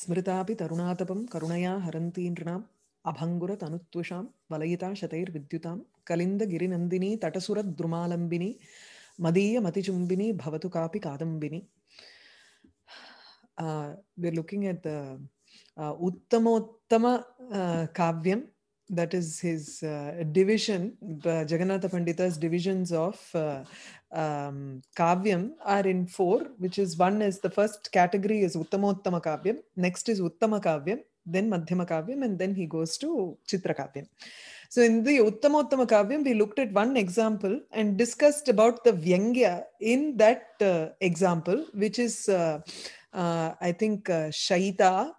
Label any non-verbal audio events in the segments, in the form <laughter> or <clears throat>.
സ്മൃതാപി തരുണാതപം കരുണയാ ഹരന്തീന്ദ്രണാം അഭങ്കുരതനുത്വഷാം വലയിതാ ശതൈർവിദ്യുതാം കലിന്ദഗിരിനന്ദിനി തടസുരദ്രുമാലംബിനി മതീയമതിചുംബിനി ഭവതു കാപി കാദംബിനി we're looking at the uh, Uttamottama uh, Kavyam that is his uh, division, uh, Jagannatha Pandita's divisions of uh, um, Kavyam are in four, which is one is the first category is Uttamottama Kavyam, next is Uttama Kavyam, then Madhyama Kavyam, and then he goes to Chitra Kavyam. So in the Uttamottama Kavyam, we looked at one example and discussed about the Vyangya in that uh, example, which is, uh, uh I think, uh, Shaita.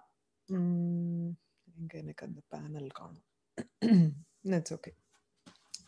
Um, panel. <clears throat> That's okay.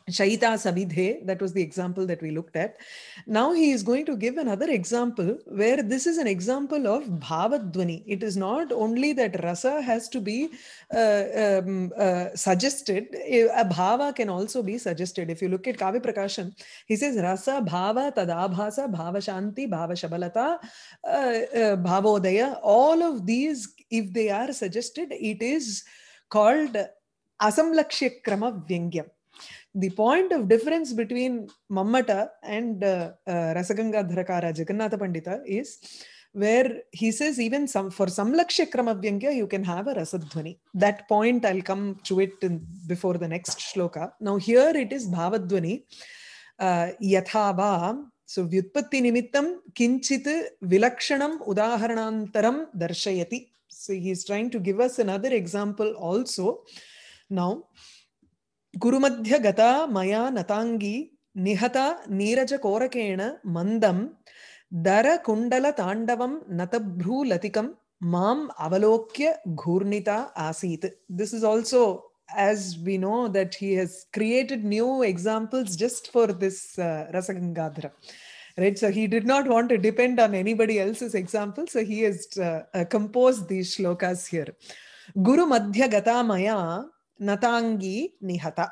Shaita Sabidhe, that was the example that we looked at. Now he is going to give another example where this is an example of Bhavadvani. It is not only that rasa has to be uh, um, uh, suggested, a bhava can also be suggested. If you look at Kavi Prakashan, he says rasa, bhava, tadabhasa, bhava shanti, bhava shabalata, uh, uh, bhavodaya. All of these, if they are suggested, it is called asamlakshya krama vyangyam the point of difference between Mammata and uh, uh, Rasaganga Dharakara Jagannatha Pandita is where he says even some for Samlakshya vyangya you can have a Rasadhvani. That point I'll come to it in, before the next shloka. Now here it is Bhavadhvani. Uh, yathava so vyutpatti nimittam kinchit vilakshanam उदाहरणान्तरं darshayati. so he is trying to give us another example also Uh, Now, Gurumadhya Gata Maya Natangi Nihata Niraja Korakena Mandam Dara Kundala Tandavam Natabhru Latikam Mam Avalokya Ghurnita Asit. This is also as we know that he has created new examples just for this uh, Right, so he did not want to depend on anybody else's examples. so he has uh, uh, composed these shlokas here. Guru Madhya Gata Maya Natangi Nihata.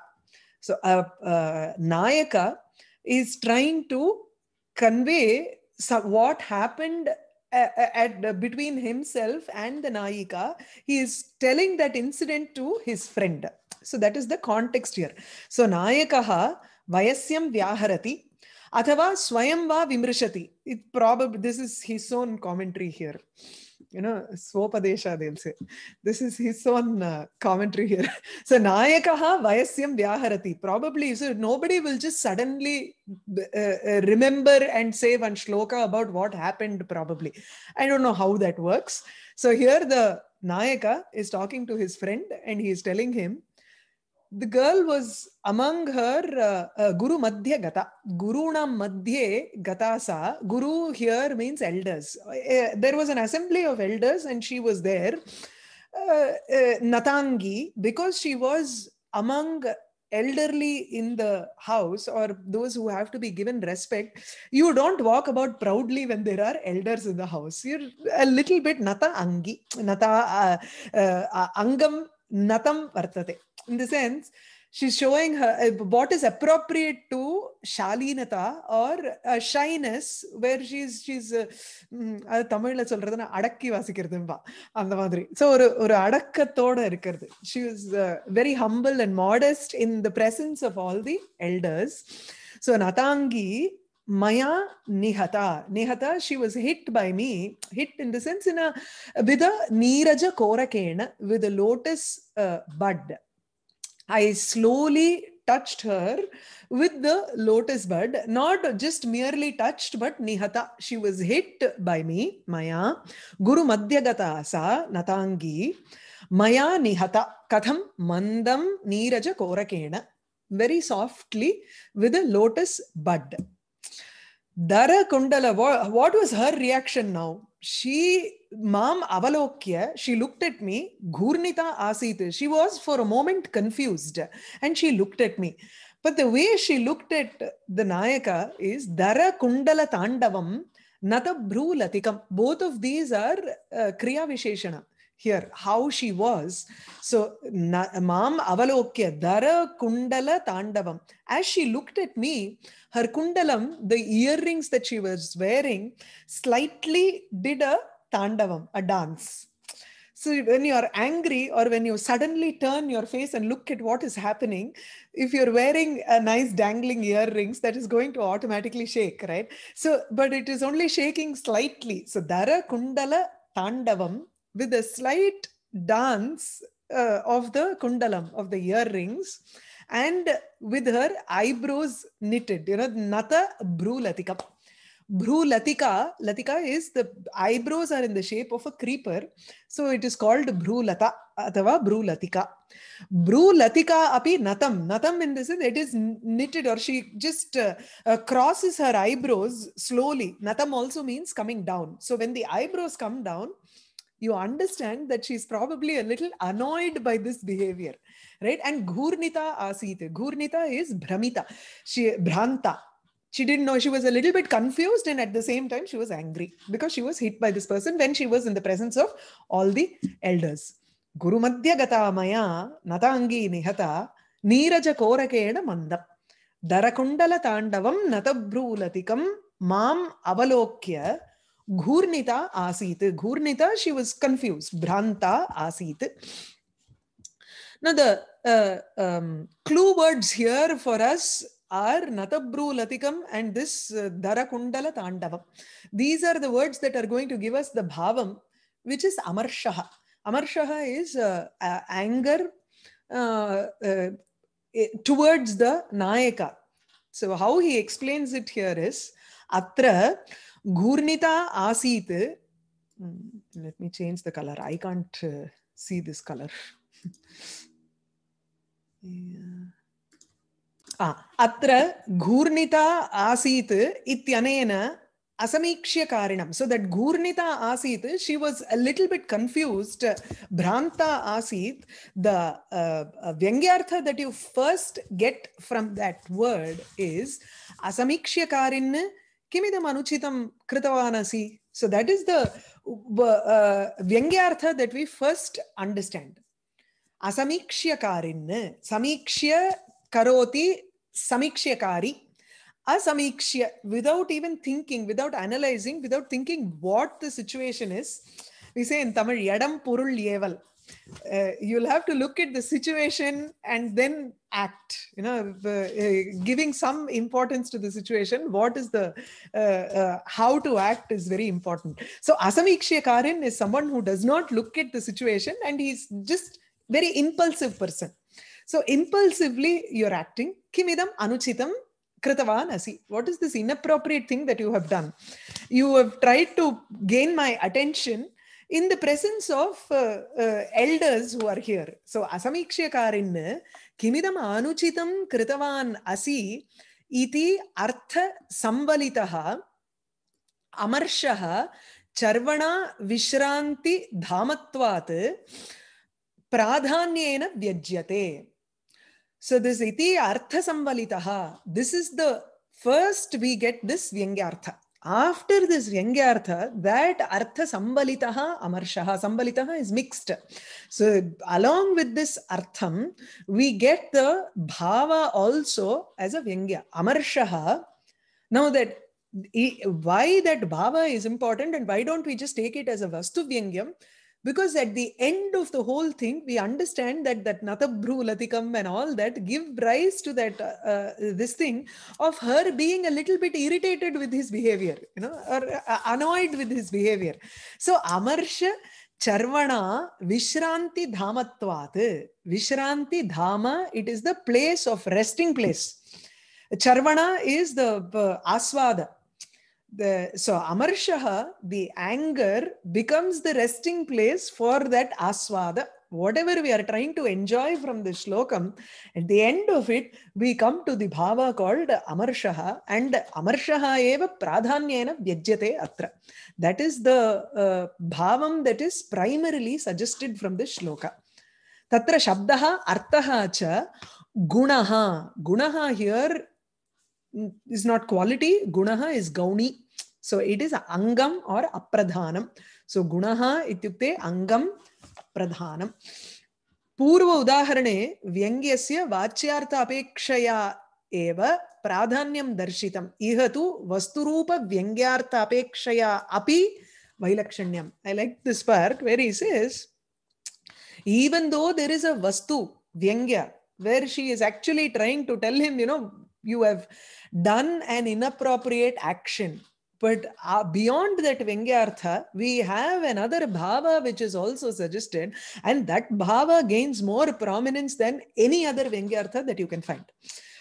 So a, Nayaka is trying to convey some, what happened at, at, between himself and the Nayika. He is telling that incident to his friend. So that is the context here. So Nayakaha Vayasyam Vyaharati Athava swayamva Va Vimrishati. It probably this is his own commentary here you know, Swopadesha, they'll say. This is his own uh, commentary here. <laughs> so, Nayakaha Vayasyam Vyaharati. Probably, so nobody will just suddenly uh, uh, remember and say one shloka about what happened, probably. I don't know how that works. So, here the Nayaka is talking to his friend and he is telling him the girl was among her uh, uh, guru madhya gata gurunam madhye gata sa guru here means elders uh, there was an assembly of elders and she was there uh, uh, natangi because she was among elderly in the house or those who have to be given respect you don't walk about proudly when there are elders in the house you're a little bit nata angi nata uh, angam natam vartate. In the sense, she's showing her uh, what is appropriate to shalinata or uh, shyness, where she's she's uh, mm, அது தமிழ்ல சொல்றதுன்னா அடக்கி வாசிக்கிறதும்பா அந்த மாதிரி so ஒரு ஒரு அடக்கத்தோட இருக்கிறது she is very humble and modest in the presence of all the elders so நதாங்கி Maya Nihata. Nihata, she was hit by me, hit in the sense in a with a Neeraja Korakena, with a lotus uh, bud. I slowly touched her with the lotus bud, not just merely touched, but Nihata. She was hit by me, Maya. Guru Madhyagata sa Natangi. Maya Nihata. Katham Mandam Neeraja Korakena. Very softly with a lotus bud. Dara Kundala, what, was her reaction now? She, Mam Avalokya, she looked at me, Ghurnita Asita. She was for a moment confused and she looked at me. But the way she looked at the Nayaka is Dara Kundala Tandavam, Nata Bhru Latikam. Both of these are uh, Kriya Visheshana here how she was so mam avalokya dara kundala tandavam as she looked at me her kundalam the earrings that she was wearing slightly did a tandavam a dance so when you are angry or when you suddenly turn your face and look at what is happening if you're wearing a nice dangling earrings that is going to automatically shake right so but it is only shaking slightly so dara kundala tandavam with a slight dance uh, of the kundalam, of the earrings, and with her eyebrows knitted. You know, Nata Brulatika. Brulatika, Latika, is the eyebrows are in the shape of a creeper. So it is called brulata Lata, Athava Brulatika, Latika. api natam. Natam in this, it is knitted or she just uh, uh, crosses her eyebrows slowly. Natam also means coming down. So when the eyebrows come down, you understand that she's probably a little annoyed by this behavior, right? And Ghurnita Asita. Ghurnita is Brahmita. She Bhranta. She didn't know. She was a little bit confused, and at the same time, she was angry because she was hit by this person when she was in the presence of all the elders. Guru Madhya Gata Maya Natangi Nihata Niraja Korakeda Mandam. Darakundalatandavamnatabrulatikam mam avalokya घूर्णिता आसीत् घूर्णिता she was confused Branta asit. now the uh, um, clue words here for us are natabru latikam and this uh, dharakundala tandavam these are the words that are going to give us the bhavam which is amarshaha amarshaha is uh, uh, anger uh, eh, towards the nayaka so how he explains it here is atra Gurnita Asit. Hmm, let me change the color. I can't uh, see this color. <laughs> Ah, atra Gurnita Asit Ityanena Asamikshya Karinam. So that Gurnita Asit, she was a little bit confused. Branta Asit, the uh, uh that you first get from that word is Asamikshya Karinam. किमिदम् अनुचितं कृतवान् असि so that is the uh, vyangyartha that we first understand asamikshyakarinn samikshya karoti samikshyakari asamikshya without even thinking without analyzing without thinking what the situation is we say in tamil yadam purul yeval uh, you'll have to look at the situation and then act you know uh, uh, giving some importance to the situation what is the uh, uh how to act is very important so asamikshya is someone who does not look at the situation and he's just very impulsive person so impulsively you're acting kimidam anuchitam kritavan what is this inappropriate thing that you have done you have tried to gain my attention in the presence of uh, uh, elders who are here. So Asamikshyakarinn kimidam anuchitam kritavan asi iti artha sambalitaha amarshah charvana vishranti dhamatvat pradhanyena vyajyate. So this iti artha sambalitaha, this is the first we get this vyangyartha after this Yangyartha, that Artha Sambalitaha Amarshaha. Sambalitaha is mixed. So along with this Artham, we get the Bhava also as a Vyangya. Amarshaha. Now that why that Bhava is important and why don't we just take it as a Vastu Vyangyam? because at the end of the whole thing we understand that that natabhru latikam and all that give rise to that uh, uh, this thing of her being a little bit irritated with his behavior you know or uh, annoyed with his behavior so amarsha charvana vishranti dhamatvat vishranti dhama it is the place of resting place charvana is the uh, aswada the so amarshaha the anger becomes the resting place for that aswada whatever we are trying to enjoy from the shlokam, at the end of it, we come to the bhava called amarshaha and amarshaha eva pradhanyena vyajyate atra. That is the uh, bhavam that is primarily suggested from this shloka. Tatra shabdaha artaha cha gunaha. Gunaha here is not quality, gunaha is gauni. So it is angam or apradhanam. So gunaha ityukte angam apradhanam. Purva udaharane vyangyasya vachyartha apekshaya eva pradhanyam darshitam. Ihatu vasturupa vyangyartha apekshaya api vailakshanyam. I like this part where he says, even though there is a vastu vyangya, where she is actually trying to tell him, you know, you have done an inappropriate action. But uh, beyond that Vingyartha, we have another bhava which is also suggested, and that bhava gains more prominence than any other Vingyartha that you can find.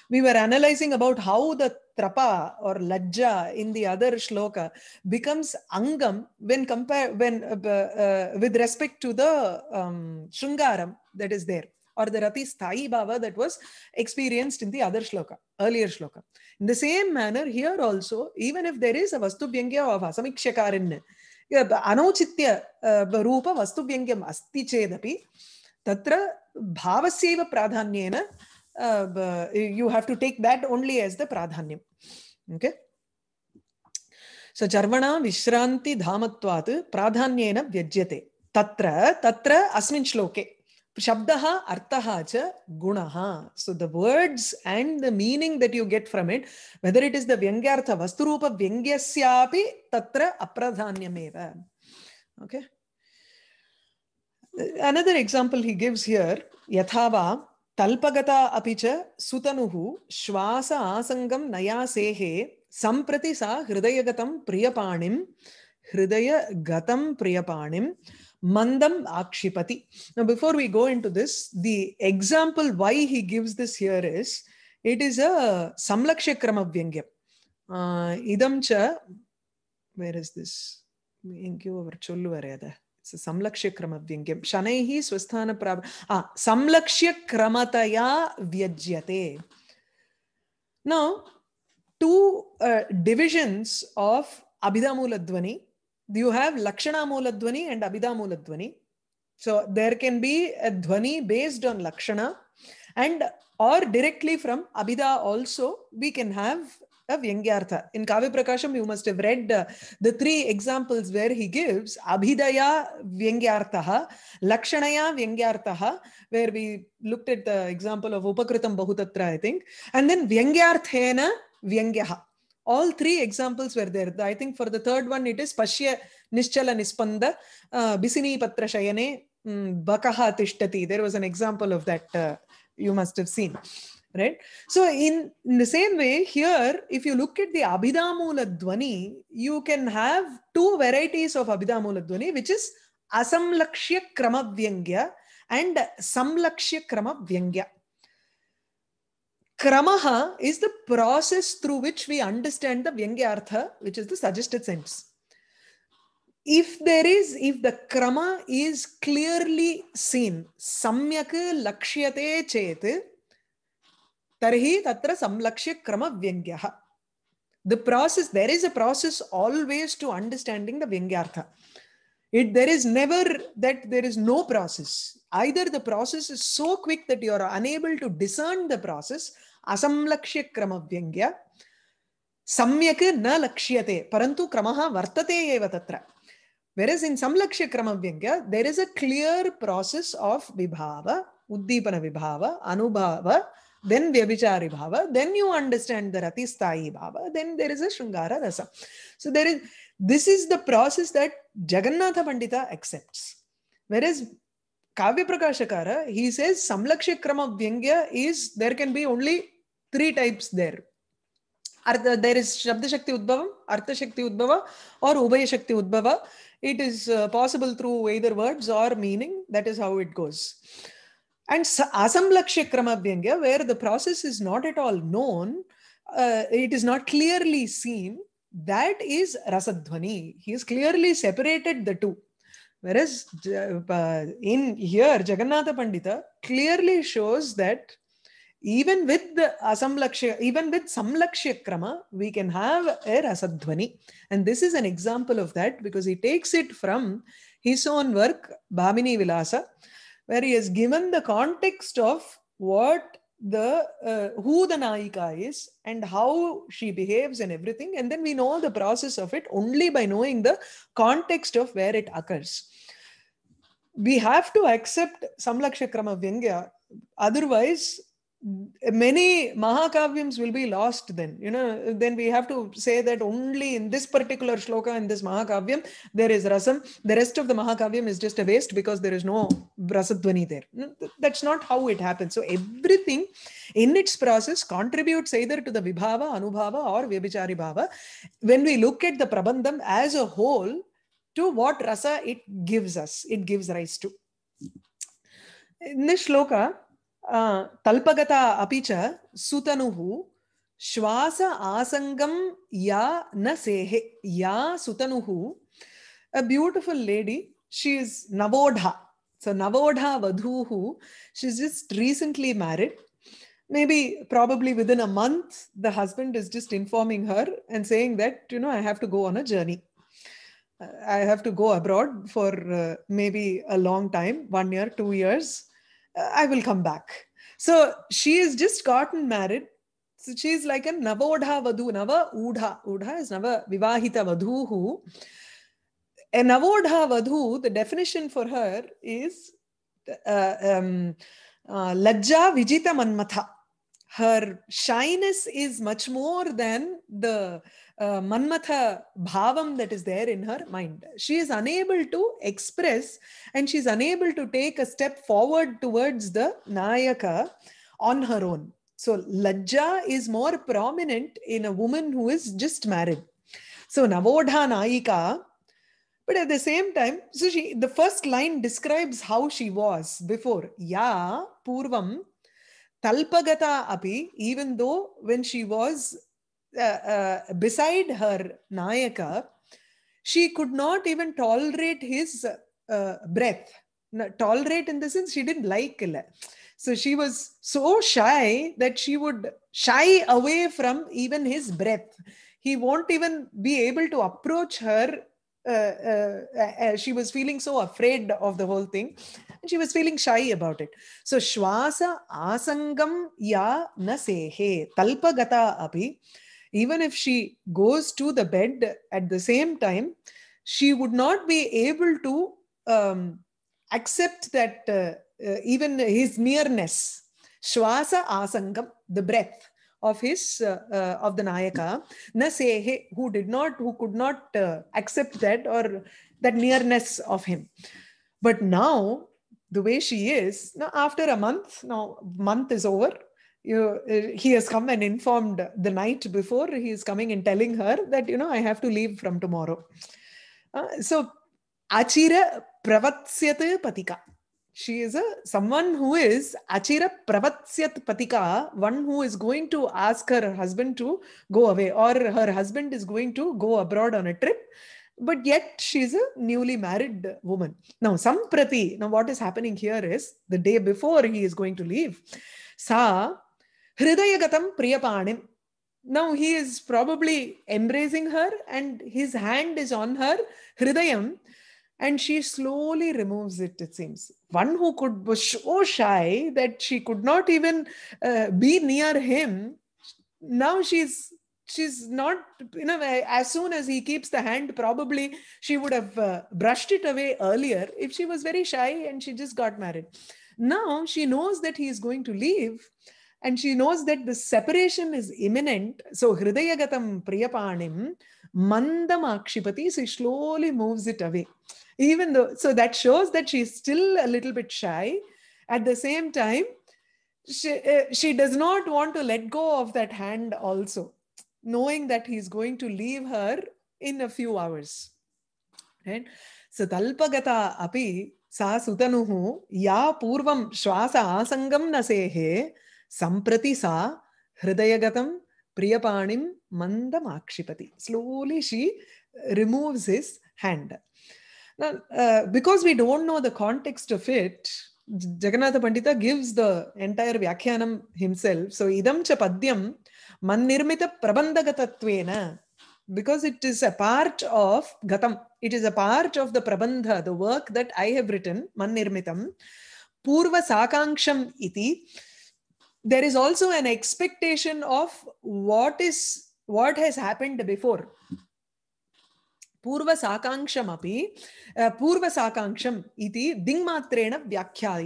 We were analyzing about how the trapa or lajja in the other shloka becomes angam when compare when uh, uh, with respect to the um, shungaram that is there or the Rati Sthayi Bhava that was experienced in the other shloka, earlier shloka. In the same manner, here also, even if there is a vastu Vastubhyangya of Asamikshakarin, vastu रूप asti chedapi tatra तत्र pradhanyena प्राधान्येन you have to take that only as the प्राधान्यम् okay स चर्वणा विश्रान्तिधामत्वात् प्राधान्येन व्यज्यते तत्र तत्र अस्मिन् श्लोके Shabdaha, Artaha cha, Gunaha. So the words and the meaning that you get from it, whether it is the Vyangyartha, Vasturupa Vyangyasyapi, Tatra Apradhanyameva. Okay. Another example he gives here, Yathava, Talpagata apicha, Sutanuhu, Shwasa Asangam Naya Sehe, Samprati Sa Hridayagatam Priyapanim, gatam Priyapanim, Mandam Akshipati. Now, before we go into this, the example why he gives this here is it is a Samlaksha Kramavyangya. Uh, idam cha, where is this? எங்கேயோ அவர் சொல்லுவார் அதை சம்லக்ஷிய கிரம வியங்கியம் சனைஹி ஸ்வஸ்தான பிராப ஆ சம்லக்ஷிய கிரமதையா வியஜ்யதே no two divisions of you have Lakshana Mooladhvani and Abhidha So there can be a dhvani based on Lakshana and or directly from Abhidha also we can have a Vyangyartha. In Kavya Prakasham you must have read uh, the three examples where he gives Abhidaya Vyangyarthaha, Lakshanaya Vyangyarthaha where we looked at the example of Upakritam Bahutatra I think and then Vyangyarthena Vyangyaha all three examples were there. I think for the third one, it is Pashya Nischala Nispanda uh, Bisini Patra Shayane mm, Bakaha Tishtati. There was an example of that uh, you must have seen. Right? So, in, in, the same way, here, if you look at the Abhidhamula Dwani, you can have two varieties of Abhidhamula Dwani, which is Asamlakshya Krama Vyangya and Samlakshya Krama Vyangya. Kramaha is the process through which we understand the Vyangyartha, which is the suggested sense. If there is, if the Krama is clearly seen, Samyak Lakshyate Chet, Tarhi Tatra Samlakshya Krama Vyangyaha. The process, there is a process always to understanding the Vyangyartha. It, there is never that there is no process. Either the process is so quick that you are unable to discern the process असंलक्ष्य क्रमव्यङ्ग्य सम्यक् न लक्ष्यते परन्तु क्रमः वर्तते Whereas in whereas in संलक्ष्य क्रमव्यङ्ग्य there is a clear process of विभाव उद्दीपनविभाव अनुभाव then vyabhichari bhava then you understand the rati sthayi bhava then there is a shringara rasa so there is this is the process that jagannatha pandita accepts whereas kavya prakashakara he says samlaksha krama vyangya is there can be only three types there. Artha, there is Shabda Shakti Udbhava, Artha Shakti Udbhava, or Ubhaya Shakti Udbhava. It is uh, possible through either words or meaning. That is how it goes. And Asamlaksha Kramabhyanga, where the process is not at all known, uh, it is not clearly seen, that is Rasadhvani. He has clearly separated the two. Whereas uh, in here, Jagannatha Pandita clearly shows that even with the lakshya, even with samlakshya krama, we can have a rasadhvani. And this is an example of that because he takes it from his own work, Bhamini Vilasa, where he has given the context of what the uh, who the Naika is and how she behaves and everything. And then we know the process of it only by knowing the context of where it occurs. We have to accept krama Vyangya, otherwise many mahakavyams will be lost then you know then we have to say that only in this particular shloka in this mahakavyam there is rasam the rest of the mahakavyam is just a waste because there is no rasatdvani there hmm, that's not how it happens so everything in its process contributes either to the vibhava anubhava or vyabhichari bhava when we look at the prabandham as a whole to what rasa it gives us it gives rise to in this shloka Talpakata अपि च सुतनुः श्वास आसङ्गं या न ya या सुतनुः a beautiful lady she is Navodha. So Navodha Vadhuhu, she's just recently married. Maybe probably within a month, the husband is just informing her and saying that, you know, I have to go on a journey. Uh, I have to go abroad for uh, maybe a long time, one year, two years I will come back. So she has just gotten married. So she's like a Navodha vadhu. Nava Udha. Udha is Nava Vivahita Vadhuhu. A Navodha Vadhu, the definition for her is uh, um, uh, Lajja Vijita Manmatha. Her shyness is much more than the uh, manmatha bhavam that is there in her mind. She is unable to express and she's unable to take a step forward towards the nayaka on her own. So, lajja is more prominent in a woman who is just married. So, Navodha Naika, but at the same time, so she the first line describes how she was before. Ya Purvam Talpagata Api, even though when she was uh, uh, beside her Nayaka, she could not even tolerate his uh, breath. No, tolerate in the sense she didn't like it. So she was so shy that she would shy away from even his breath. He won't even be able to approach her. Uh, uh, uh, she was feeling so afraid of the whole thing and she was feeling shy about it. So, Shwasa Asangam Ya Nasehe Talpagata Api even if she goes to the bed at the same time she would not be able to um, accept that uh, uh, even his nearness shwasa asangam the breath of his uh, uh of the nayaka nasehe who did not who could not uh, accept that or that nearness of him but now the way she is now after a month now month is over you, uh, he has come and informed the night before he is coming and telling her that you know i have to leave from tomorrow uh, so achira pravatsyate patika she is a someone who is achira pravatsat patika one who is going to ask her husband to go away or her husband is going to go abroad on a trip but yet she's a newly married woman now samprati now what is happening here is the day before he is going to leave sa Hridayagatam Priyapanim. Now he is probably embracing her and his hand is on her Hridayam and she slowly removes it, it seems. One who could was so shy that she could not even uh, be near him. Now she's she's not you know as soon as he keeps the hand probably she would have uh, brushed it away earlier if she was very shy and she just got married now she knows that he is going to leave and she knows that the separation is imminent. So Hridayagatam Priyapanim Mandam Akshipati, she slowly moves it away. Even though, so that shows that she's still a little bit shy. At the same time, she, uh, she does not want to let go of that hand also, knowing that he's going to leave her in a few hours. Right? So Talpagata api सा सुतनुः या पूर्वं श्वास Asangam न सेहे Samprati sa Hridayagatam Priyapanim Mandam akshipati. Slowly she removes his hand. Now, uh, because we don't know the context of it, Jagannatha Pandita gives the entire Vyakhyanam himself. So, idam cha padyam man nirmita prabandhagatatvena because it is a part of gatam it is a part of the prabandha the work that i have written man nirmitam purva sakanksam iti there is also an expectation of what is what has happened before purva sakanksham api uh, purva sakanksham iti dingmatrena na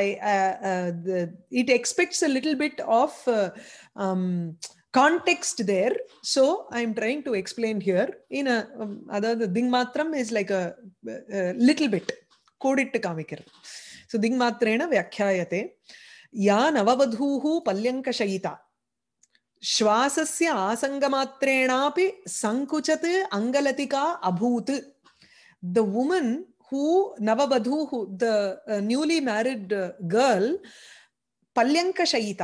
i uh, uh, it expects a little bit of um, context there so i am trying to explain here in a um, the dingmatram is like a, little bit kodittu kamikir so dingmatrena na uh, ಯಾ ನವವಧೂ ಪಲ್ಯಂಕಶಯಿತ ಶ್ವಾಸಸ್ಯ ಆಸಂಗಮಾತ್ರೇಣಾಪಿ ಸಂಕುಚತ್ ಅಂಗಲತಿಕಾ ಅಭೂತ್ the woman who ನವವಧೂ who the newly married girl ಪಲ್ಯಂಕಶಯಿತ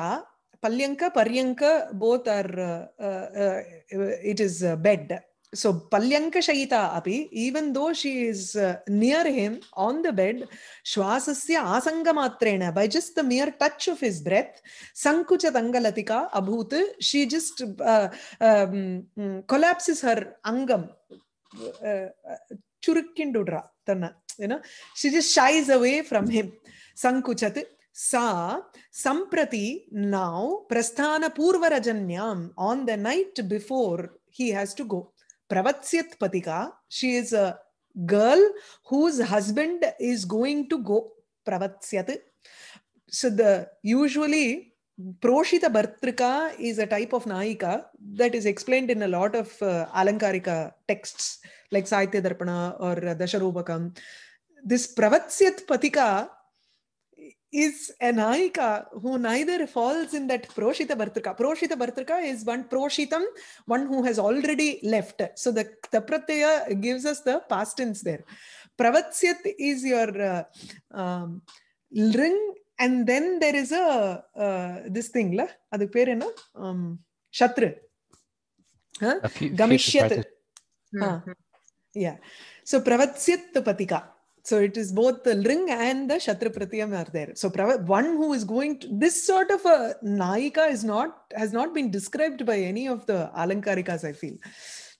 ಪಲ್ಯಂಕ ಪರ್ಯಂಕ both are it is bed so palyanka shayita api even though she is uh, near him on the bed shwasasya asanga matrena by just the mere touch of his breath sankucha angalatika abhut she just uh, um, collapses her angam churukkindutra tanna you know she just shies away from him sankuchat சா சம்பிரதி now பிரஸ்தான பூர்வரஜன்யாம் on the night before he has to go Pravatsya Patika. She is a girl whose husband is going to go Pravatsya. So the usually Proshita Bhartrika is a type of Naika that is explained in a lot of uh, Alankarika texts like Saitya Darpana or uh, Dasharobakam. This Pravatsya Patika is an Aika who neither falls in that Proshita Bhartrika. Proshita Bhartrika is one Proshitam, one who has already left. So the, the Pratyaya gives us the past tense there. Pravatsyat is your uh, um, ring and then there is a uh, this thing. La? Adu per enna? Um, Shatru. Huh? Gamishyat. Huh. Yeah. So Pravatsyat Patika. So it is both the ring and the Shatrapratyam are there. So one who is going to, this sort of a Naika is not, has not been described by any of the Alankarikas, I feel.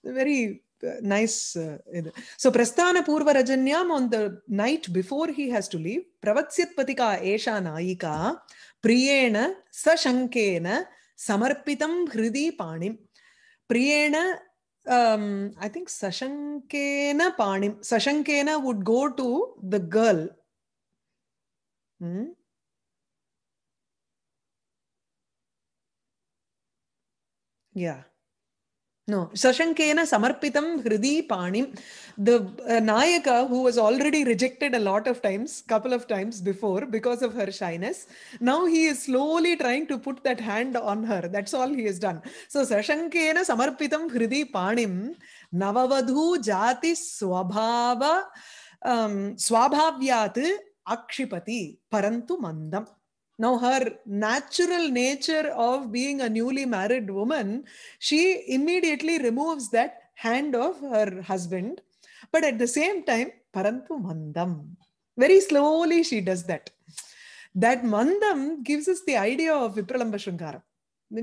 Very uh, nice. Uh, so Prasthana Purva Rajanyam on the night before he has to leave, patika Esha Naika Priyena Sashankena Samarpitam Hridi Panim. Priyena um, I think Sashankena Panim, Sashankena would go to the girl. Hmm? Yeah. No, Shashankena Samarpitam Hridi Panim, the uh, Nayaka who was already rejected a lot of times, couple of times before because of her shyness. Now he is slowly trying to put that hand on her. That's all he has done. So Shashankena Samarpitam Hridi Panim, Navavadhu Jati Swabhava um, Swabhavyat Akshipati Parantu Mandam. Now, her natural nature of being a newly married woman, she immediately removes that hand of her husband. But at the same time, parantu mandam. Very slowly she does that. That mandam gives us the idea of Vipralamba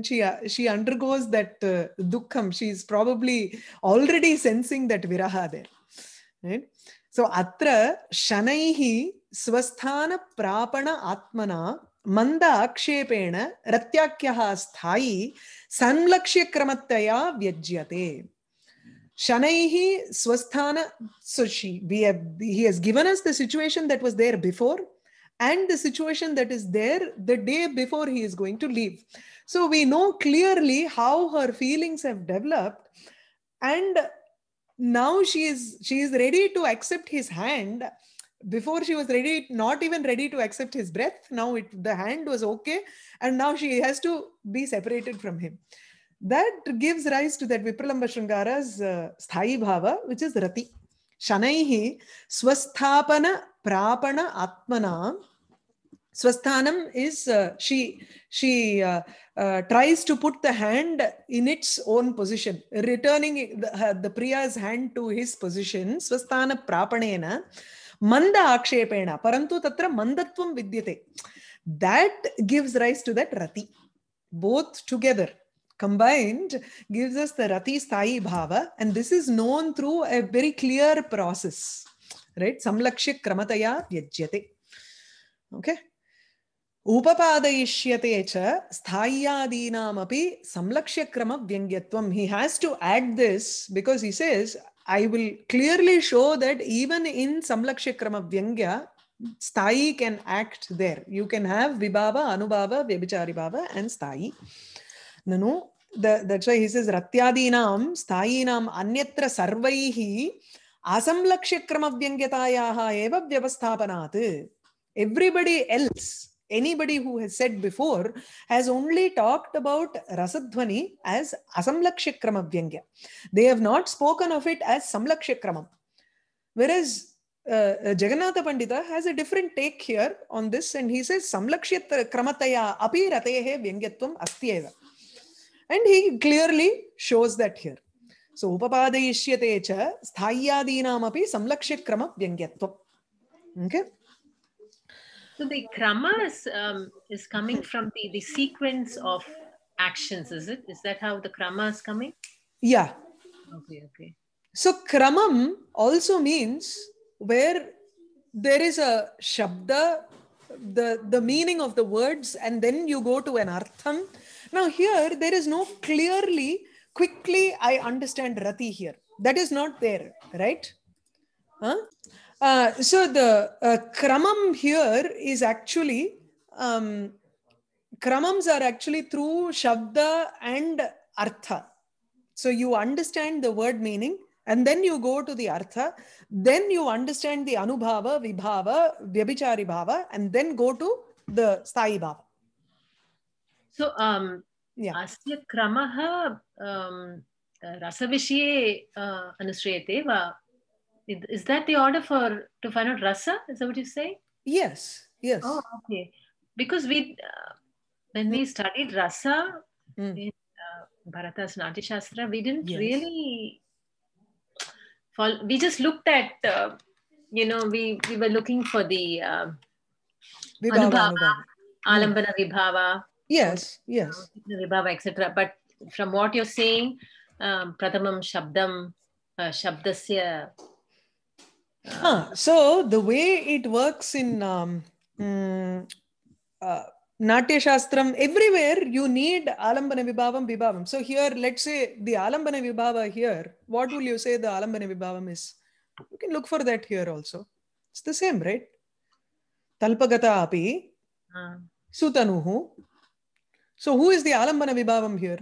She, uh, she undergoes that uh, dukkham. She is probably already sensing that viraha there. Right? So, atra shanaihi swasthana prapana atmana ಮಂದ ಆಕ್ಷೇಪೇಣ ರತ್ಯಾಖ್ಯ ಸ್ಥಾಯಿ ಸಂಲಕ್ಷ್ಯ ಕ್ರಮತೆಯ ವ್ಯಜ್ಯತೆ ಶನೈಃ ಸ್ವಸ್ಥಾನ so she he has given us the situation that was there before, and the situation that is there the day before he is going to leave. So we know clearly how her feelings have developed, and now she is she is ready to accept his hand before she was ready not even ready to accept his breath now it the hand was okay and now she has to be separated from him that gives rise to that vipralamba shringara's uh, sthayi bhava which is rati shanaihi swasthapana prapana atmanam Swasthanam is uh, she she uh, uh, tries to put the hand in its own position, returning the, the Priya's hand to his position. Swasthana prapanena मंद आक्षेपेण परंतु तत्र मंदत्व विद्यते that gives rise to that रति both together combined gives us the रति स्थायी भाव and this is known through a very clear process right समलक्ष्य क्रमतया त्यज्यते ओके उपपादयिष्यते च स्थायादीनामपि संलक्ष्यक्रमव्यङ्ग्यत्वं he has to add this because he says I will clearly show that even in Samlakshakrama Vyangya, Sthayi can act there. You can have Vibhava, Anubhava, Vyabhichari Bhava and Sthayi. No, no. The, that's why he says Ratyadinam, Sthayinam, Anyatra Sarvaihi, Asamlakshakrama Vyangatayaha Eva Vyavasthapanat. Everybody else anybody who has said before has only talked about rasadhwani as Asamlakshikramavyangya. They have not spoken of it as Samlakshikramam. Whereas uh, uh Jagannatha Pandita has a different take here on this and he says Samlakshyatra Kramataya api ratehe vyangyatvam eva. And he clearly shows that here. So upapadayishyate cha sthayadinam api samlakshyakrama vyangyatvam. Okay. So the krama is, um, is coming from the, the sequence of actions, is it? Is that how the krama is coming? Yeah. Okay, okay. So kramam also means where there is a shabda, the, the meaning of the words, and then you go to an artham. Now here, there is no clearly, quickly, I understand rati here. That is not there, right? Huh? Uh, so the uh, kramam here is actually um, kramams are actually through shabda and artha. So you understand the word meaning and then you go to the artha. Then you understand the anubhava, vibhava, vyabhichari bhava, and then go to the sthayi bhava. So um, yeah. asya kramaha um, uh, rasavishe uh, anushriyate va is that the order for to find out rasa? Is that what you say? Yes. Yes. Oh, okay. Because we uh, when we hmm. studied rasa mm. in uh, Bharata's Nati Shastra, we didn't yes. really follow. We just looked at uh, you know we we were looking for the uh, vibhava, anubhava, anubhava. Hmm. alambana mm. vibhava. Yes. Yes. Uh, vibhava, etc. But from what you're saying, um, pratamam shabdam. Uh, shabdasya. Huh. Uh, so the way it works in um, um, uh, Natya Shastram, everywhere you need Alambana Vibhavam Vibhavam. So here, let's say the Alambana Vibhava here, what will you say the Alambana Vibhavam is? You can look for that here also. It's the same, right? Talpagata api, sutanuhu. So who is the Alambana Vibhavam here?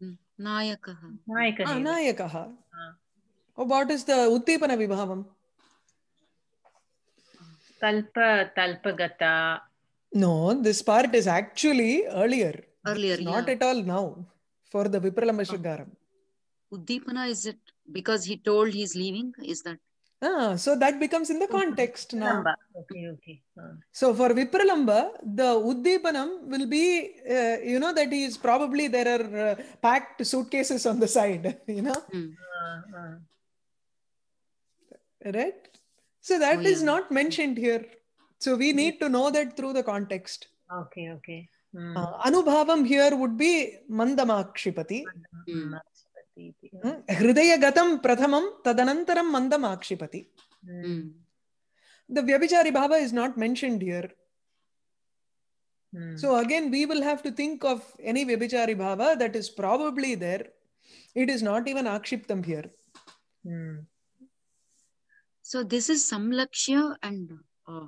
Hmm. Nayakaha. Nayakaha. Ah, Nayakaha. Oh, what is the Uttipana Vibhavam? Talpa, gata. No, this part is actually earlier. Earlier, Not at all now for the Vipralamba Shringaram. Oh. Uddipana, is it because he told he's leaving? Is that? Ah, so that becomes in the context now. Okay, okay. Ah. So for Vipralamba, the Uddipanam will be, uh, you know, that he is probably there are uh, packed suitcases on the side, <laughs> you know. Mm. Uh, right? So that oh, yeah. is not mentioned here. So we hmm. need to know that through the context. Okay, okay. Mm. Uh, anubhavam here would be mandamaakshipati. Mm. Prathamam Tadanantaram तदनन्तरं मन्दमाक्षिपति the व्यभिचारि भाव is not mentioned So again, we will have to think of any Vyabhichari Bhava that is probably there. It is not even Akshiptam here. Hmm. So this is Samlakshya and uh,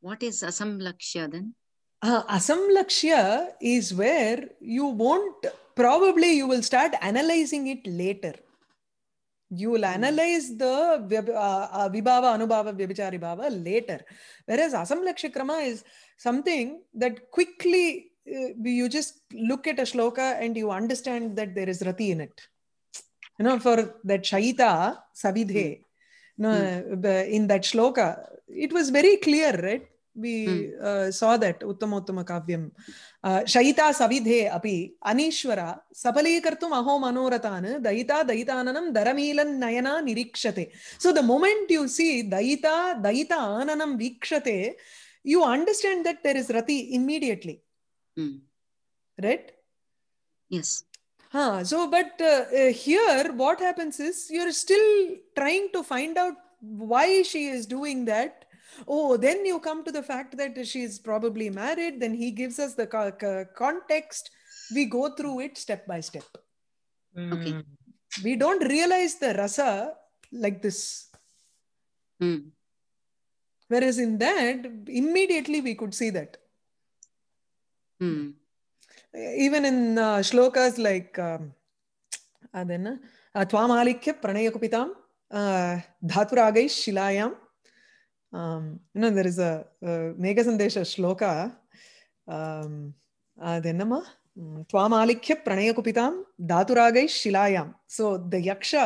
what is Asamlakshya then? Uh, asamlakshya is where you won't, probably you will start analyzing it later. You will hmm. analyze the uh, uh, vibhava, anubhava, vyabhichari bhava later. Whereas asamlakshya krama is something that quickly uh, you just look at a shloka and you understand that there is rati in it. You know, for that shaita savidhe, hmm no, mm. in that shloka. It was very clear, right? We mm. uh, saw that Uttamottama Kavyam. Uh, Shaita Savidhe api Anishwara Sapalikartum Aho Manoratan Daita Daitananam Daramilan Nayana Nirikshate. So the moment you see Daita Daita Ananam Vikshate, you understand that there is Rati immediately. Mm. Right? Yes huh. so but uh, uh, here what happens is you're still trying to find out why she is doing that oh then you come to the fact that she's probably married then he gives us the context we go through it step by step okay hmm. we don't realize the rasa like this mm. whereas in that immediately we could see that mm even in uh, shlokas like um, adena uh, twamalikya pranayakupitam uh, dhaturagai shilayam um, you know there is a mega sandesha shloka um, adenama mm, twamalikya pranayakupitam dhaturagai shilayam so the yaksha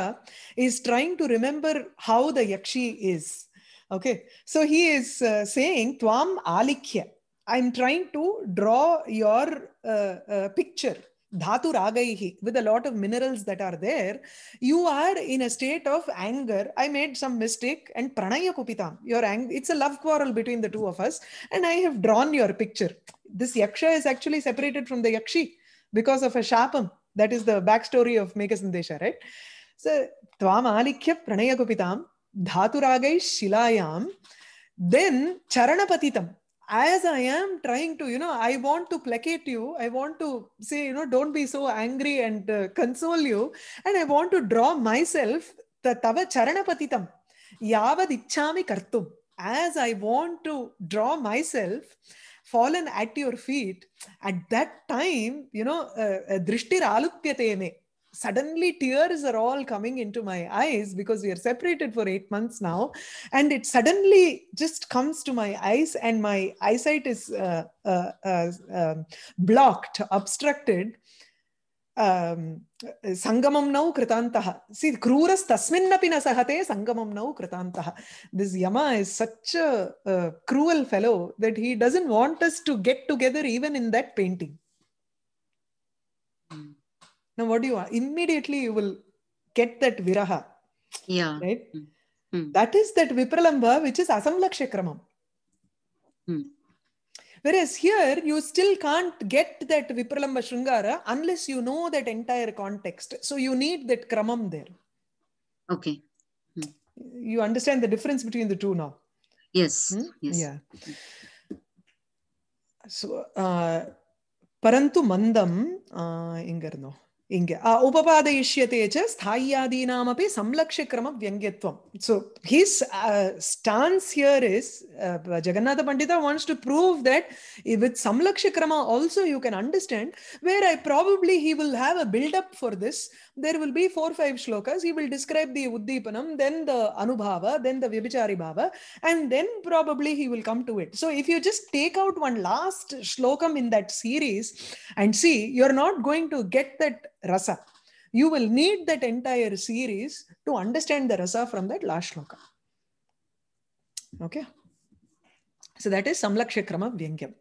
is trying to remember how the yakshi is okay so he is uh, saying twam alikya I'm trying to draw your uh, uh, picture. Dhatu ragaihi, with a lot of minerals that are there, you are in a state of anger. I made some mistake and pranaya kupitam, your anger, it's a love quarrel between the two of us. And I have drawn your picture. This yaksha is actually separated from the yakshi because of a shapam. That is the backstory of Meghasandesha, right? So, tvam alikya pranaya kupitam, dhatu ragai shilayam, then charanapatitam as I am trying to, you know, I want to placate you. I want to say, you know, don't be so angry and uh, console you. And I want to draw myself, the tava charanapatitam, yavad ichchami kartum. As I want to draw myself, fallen at your feet, at that time, you know, uh, uh drishtir alupyateme suddenly tears are all coming into my eyes because we are separated for eight months now and it suddenly just comes to my eyes and my eyesight is uh, uh, uh, um, blocked obstructed um, sangamam nau krutantaha see kruras tasminnapina sahate sangamam nau krutantaha this yama is such a cruel fellow that he doesn't want us to get together even in that painting now what do you want immediately you will get that viraha yeah right mm. that is that vipralamba which is asam kramam mm. whereas here you still can't get that vipralamba shringara unless you know that entire context so you need that kramam there okay mm. you understand the difference between the two now yes hmm? yes yeah so uh, mandam மந்தம் uh, இங்க இங்க உபபாதயிஷ்யதே ஸ்தாயியாதீனாமப்பி சம்லக்ஷ கிரம வியங்கியத்துவம் so his stance here is Jagannatha Pandita wants to prove that with சம்லக்ஷ கிரம also you can understand where I probably he will have a build for this there will be four five shlokas he will describe the uddipanam then the anubhava then the vibhichari bhava and then probably he will come to it so if you just take out one last shlokam in that series and see you're not going to get that rasa. You will need that entire series to understand the rasa from that last shloka. Okay. So that is Samlakshakrama Vyangyam.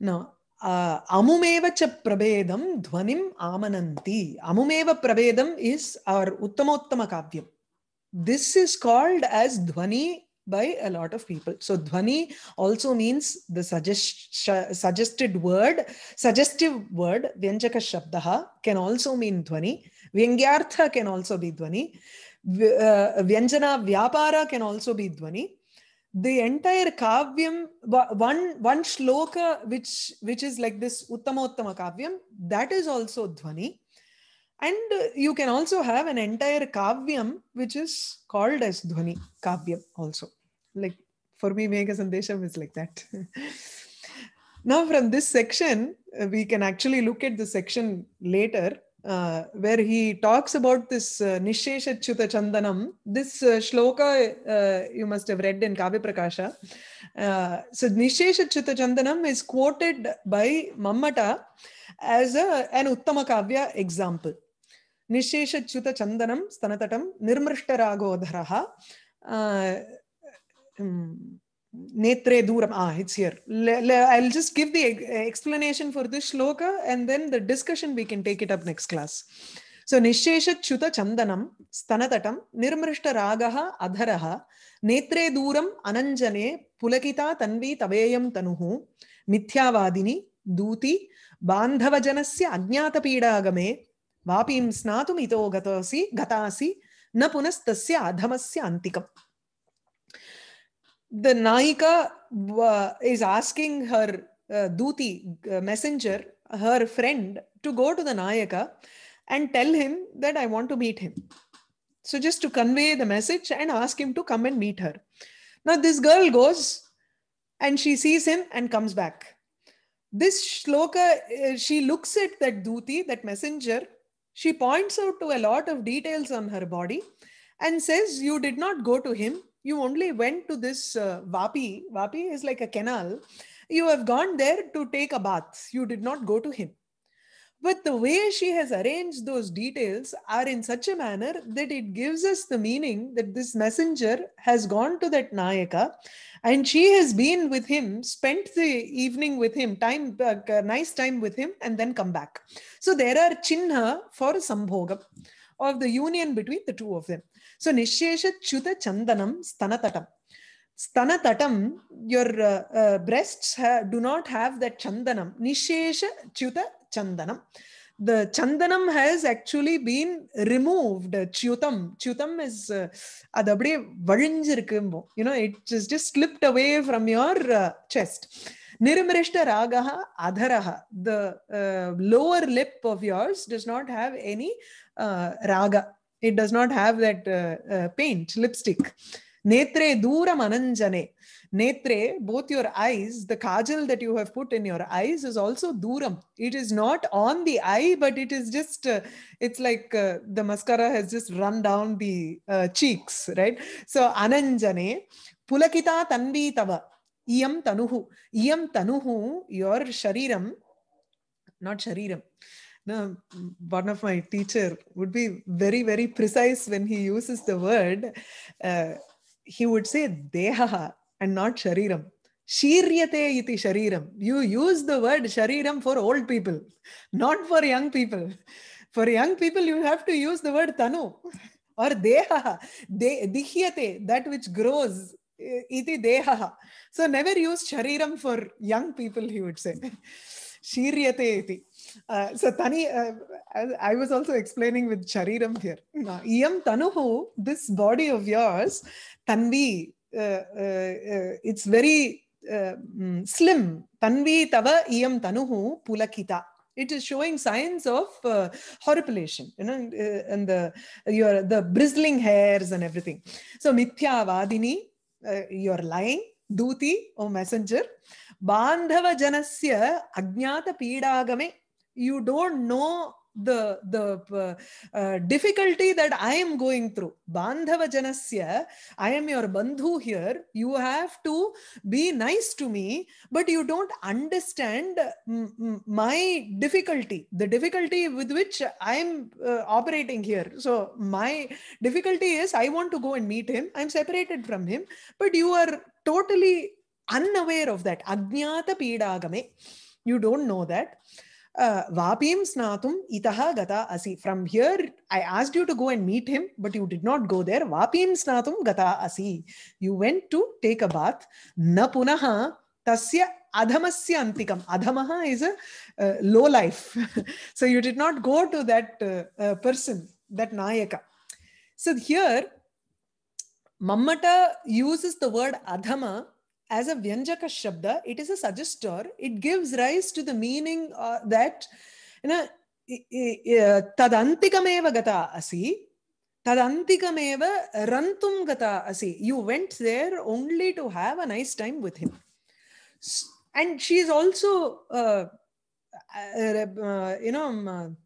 Now, uh, Amumev cha prabedam dhvanim amananti. Amumeva prabedam is our Uttamottama Kavyam. This is called as Dhvani by a lot of people. So dhvani also means the suggest, suggested word, suggestive word, vyanjaka shabdaha can also mean dhvani. Vyangyartha can also be dhvani. Uh, vyanjana vyapara can also be dhvani. The entire kavyam, one, one shloka which, which is like this uttamottama kavyam, that is also dhvani. And you can also have an entire kavyam which is called as dhvani, kavyam also like for me mega sandesham is like that <laughs> now from this section uh, we can actually look at the section later uh, where he talks about this uh, Nisheshachyuta Chandanam. This uh, shloka uh, you must have read in Kavya Prakasha. Uh, so Nisheshachyuta Chandanam is quoted by Mammata as a, an Uttama Kavya example. Nisheshachyuta Chandanam Stanatatam Nirmrishta Ragodharaha. Uh, Netre Duram. Ah, it's here. I'll just give the explanation for this shloka and then the discussion we can take it up next class. So Nisheshachyuta Chandanam, Stanatatam, Nirmrishta Ragaha Adharaha, Netre Duram Ananjane, Pulakita Tanvi Taveyam Tanuhu, Mithyavadini, Duti, Bandhavajanasya Ajnatapidagame, Vapim Snatum Ito Gatasi, Gatasi, न पुनस्तस्य अधमस्य अन्तिकम् the Naika uh, is asking her uh, Duti uh, messenger, her friend, to go to the Nayaka and tell him that I want to meet him. So just to convey the message and ask him to come and meet her. Now this girl goes and she sees him and comes back. This shloka, uh, she looks at that Duti, that messenger. She points out to a lot of details on her body and says, You did not go to him, you only went to this uh, Vapi. Vapi is like a canal. You have gone there to take a bath. You did not go to him. But the way she has arranged those details are in such a manner that it gives us the meaning that this messenger has gone to that Nayaka and she has been with him, spent the evening with him, time, uh, uh nice time with him, and then come back. So there are chinha for sambhogam of the union between the two of them. So Nishesha Chuta Chandanam Stanatatam. Stanatatam, your uh, uh, breasts do not have that Chandanam. Nishesha Chuta Chandanam. The Chandanam has actually been removed. Chutam. Chutam is, uh, you know, it just, slipped away from your uh, chest. Nirimrishta ragaha adharaha. The uh, lower lip of yours does not have any uh, raga it does not have that uh, uh, paint lipstick netre duram ananjane netre both your eyes the kajal that you have put in your eyes is also duram it is not on the eye but it is just uh, it's like uh, the mascara has just run down the uh, cheeks right so ananjane pulakita tanvi tava iyam tanuhu iyam tanuhu your shariram not shariram uh, no, one of my teacher would be very, very precise when he uses the word. Uh, he would say deha and not shariram. Shiryate iti shariram. You use the word shariram for old people, not for young people. For young people, you have to use the word tanu or deha. De, dihyate, that which grows. Uh, iti deha. So never use shariram for young people, he would say. <laughs> Shiryate iti. so Tani, uh, I, I, was also explaining with Chariram here. Iyam tanuhu, this body of yours, Tanvi, uh, uh, it's very uh, slim. Tanvi tava iyam tanuhu pulakita it is showing signs of uh, horripilation you know uh, and the your the bristling hairs and everything so mithya vadini, uh, you're lying duti o messenger bandhava janasya agnata pidagame you don't know the the uh, uh, difficulty that i am going through bandhava janasya i am your bandhu here you have to be nice to me but you don't understand my difficulty the difficulty with which i am uh, operating here so my difficulty is i want to go and meet him i'm separated from him but you are totally unaware of that agnyata pidagame you don't know that uh, Vapim Snatum itaha gata asi. From here, I asked you to go and meet him, but you did not go there. Vapim Snatum gata asi. You went to take a bath. Na punaha tasya adhamasya antikam. Adhamaha is a uh, low life. so you did not go to that uh, person, that Nayaka. So here, Mammata uses the word adhama as a Vyanjaka Shabda, it is a suggestor. It gives rise to the meaning uh, that, you know, tadantikameva gata asi, tadantikameva rantum gata asi. You went there only to have a nice time with him. And she is also, uh, uh, uh you know, um,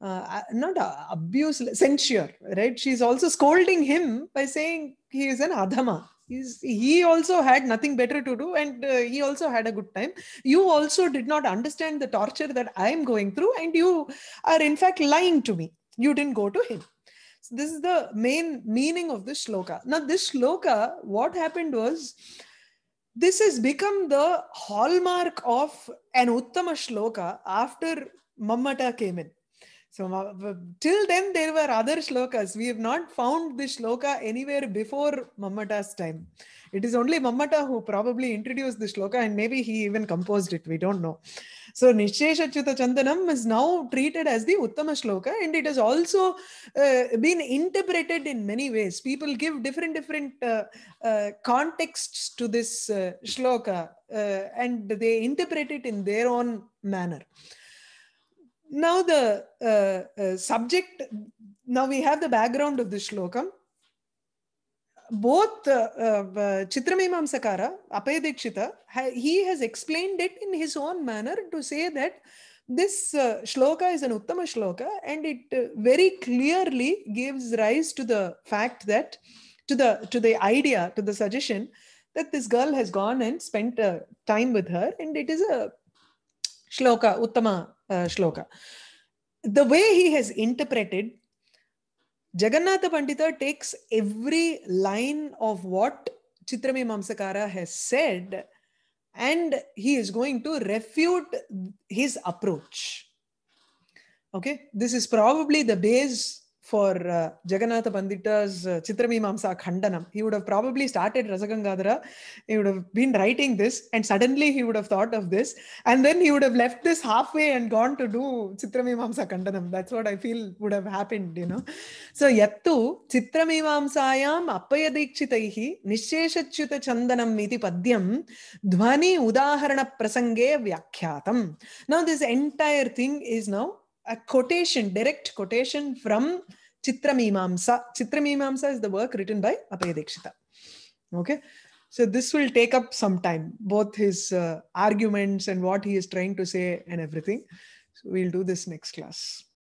uh, not abuse, censure, right? She is also scolding him by saying he is an adhama He's, he also had nothing better to do and uh, he also had a good time. You also did not understand the torture that I'm going through, and you are in fact lying to me. You didn't go to him. So this is the main meaning of this shloka. Now, this shloka, what happened was this has become the hallmark of an Uttama shloka after Mamata came in. So till then, there were other shlokas. We have not found this shloka anywhere before Mammata's time. It is only Mammata who probably introduced the shloka and maybe he even composed it. We don't know. So Nishesha Chuta Chandanam is now treated as the Uttama shloka and it has also uh, been interpreted in many ways. People give different, different uh, uh, contexts to this uh, shloka uh, and they interpret it in their own manner now the uh, uh, subject now we have the background of the shlokam both uh, uh, Chitramimamsakara, Apayadikshita, he has explained it in his own manner to say that this uh, shloka is an Uttama shloka and it uh, very clearly gives rise to the fact that, to the, to the idea, to the suggestion that this girl has gone and spent uh, time with her and it is a shloka, Uttama shloka. The way he has interpreted, Jagannatha Pandita takes every line of what Sakara has said and he is going to refute his approach. Okay, this is probably the base for uh, Jagannatha Pandita's uh, Chitramimamsa Khandanam. He would have probably started Rasagangadhara. He would have been writing this and suddenly he would have thought of this. And then he would have left this halfway and gone to do Chitramimamsa Khandanam. That's what I feel would have happened, you know. So, Yattu Chitramimamsayam Appayadikshitaihi Nisheshachyuta Chandanam iti Padyam Dhvani Udaharana Prasange Vyakhyatam. Now, this entire thing is now a quotation, direct quotation from Chitramimamsa. Chitramimamsa is the work written by Abhay Okay. So this will take up some time, both his uh, arguments and what he is trying to say and everything. So we'll do this next class.